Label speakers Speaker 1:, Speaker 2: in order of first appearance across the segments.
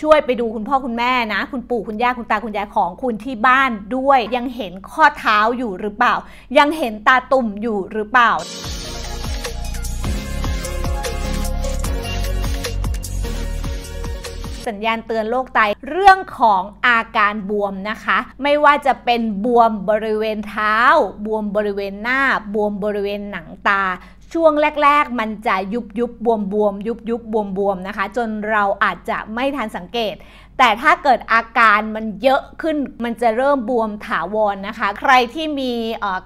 Speaker 1: ช่วยไปดูคุณพ่อคุณแม่นะ คุณปู่คุณย่าคุณตาคุณยายของคุณที่บ้านด้วย ยังเห็นข้อเท้าอยู่หรือเปล่า ยังเห็นตาตุ่มอยู่หรือเปล่า สัญญาณเตือนโรคไตเรื่องของอาการบวมนะคะ ไม่ว่าจะเป็นบวมบริเวณเท้าบวมบริเวณหน้า บวมบริเวณหนังตาช่วงแรกๆ มันจะยุบยุบบวมบวมยุบยุบบวมบวมนะคะจนเราอาจจะไม่ทันสังเกตแต่ถ้าเกิดอาการมันเยอะขึ้น มันจะเริ่มบวมถาวรนนะคะ ใครที่มี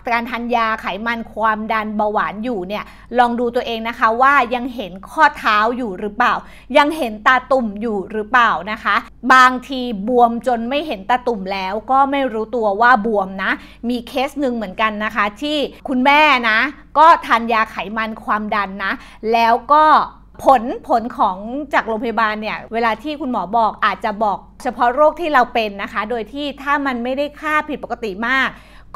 Speaker 1: การทานยาไขมันความดันเบาหวานอยู่เนี่ย ลองดูตัวเองนะคะว่ายังเห็นข้อเท้าอยู่หรือเปล่า ยังเห็นตาตุ่มอยู่หรือเปล่านะคะ บางทีบวมจนไม่เห็นตาตุ่มแล้ว ก็ไม่รู้ตัวว่าบวมนะ มีเคสหนึ่งเหมือนกันนะคะ ที่คุณแม่นะ ก็ทานยาไขมันความดันนะ แล้วก็ผลผลของจากโรงพยาบาลเนี่ยเวลาที่คุณหมอบอกอาจจะบอก เฉพาะโรคที่เราเป็นนะคะ โดยที่ถ้ามันไม่ได้ค่าผิดปกติมาก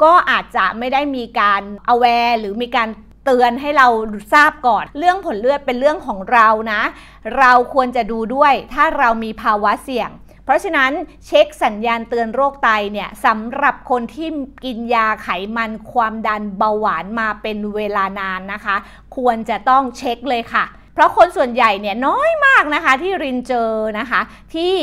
Speaker 1: ก็อาจจะไม่ได้มีการเอาแวร์หรือมีการเตือนให้เราทราบก่อน เรื่องผลเลือดเป็นเรื่องของเรานะเราควรจะดูด้วยถ้าเรามีภาวะเสี่ยง เพราะฉะนั้นเช็คสัญญาณเตือนโรคไตเนี่ยสำหรับคนที่กินยาไขมัน ความดันเบาหวานมาเป็นเวลานานนะคะ ควรจะต้องเช็คเลยค่ะเพราะคนส่วนใหญ่เนี่ยน้อยมากนะคะที่รินเจอนะคะที่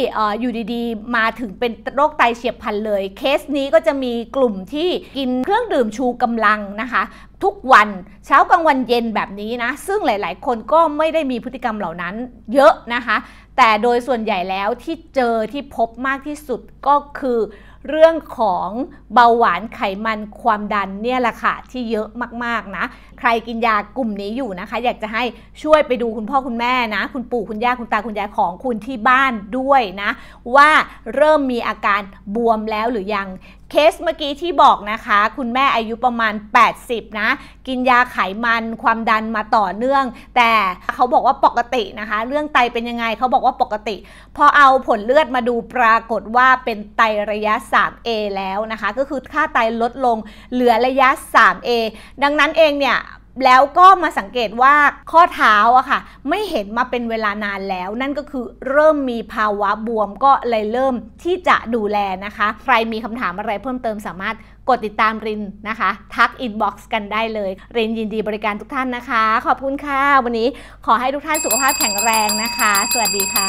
Speaker 1: อยู่ดีๆ มาถึงเป็นโรคไตเฉียบพลันเลยเคสนี้ก็จะมีกลุ่มที่กินเครื่องดื่มชูกำลังนะคะทุกวันเช้ากลางวันเย็นแบบนี้นะซึ่งหลาย ๆ คนก็ไม่ได้มีพฤติกรรมเหล่านั้นเยอะนะคะ แต่โดยส่วนใหญ่แล้วที่เจอที่พบมากที่สุดก็คือเรื่องของเบาหวานไขมันความดันเนี่ยแหละค่ะที่เยอะมาก ๆ นะใครกินยากลุ่มนี้อยู่นะคะ อยากจะให้ช่วยไปดูคุณพ่อคุณแม่นะคุณปู่คุณย่าคุณตาคุณยายของคุณที่บ้านด้วยนะว่าเริ่มมีอาการบวมแล้วหรือยังเคสเมื่อกี้ที่บอกนะคะคุณแม่อายุประมาณ 80 นะกินยาไขมันความดันมาต่อเนื่อง แต่เขาบอกว่าปกตินะคะ เรื่องไตเป็นยังไงเขาบอกว่าปกติ พอเอาผลเลือดมาดูปรากฏว่าเป็นไตระยะ 3A แล้วนะคะ ก็คือค่าไตลดลง เหลือระยะ 3A ดังนั้นเองเนี่ยแล้วก็มาสังเกตว่าข้อเท้าอะค่ะ ไม่เห็นมาเป็นเวลานานแล้ว นั่นก็คือเริ่มมีภาวะบวมก็เลยเริ่มที่จะดูแลนะคะใครมีคำถามอะไรเพิ่มเติมสามารถ กดติดตามรินนะคะ ทัก อินบ็อกซ์กันได้เลย รินยินดีบริการทุกท่านนะคะ ขอบคุณค่ะวันนี้ขอให้ทุกท่านสุขภาพแข็งแรงนะคะ สวัสดีค่ะ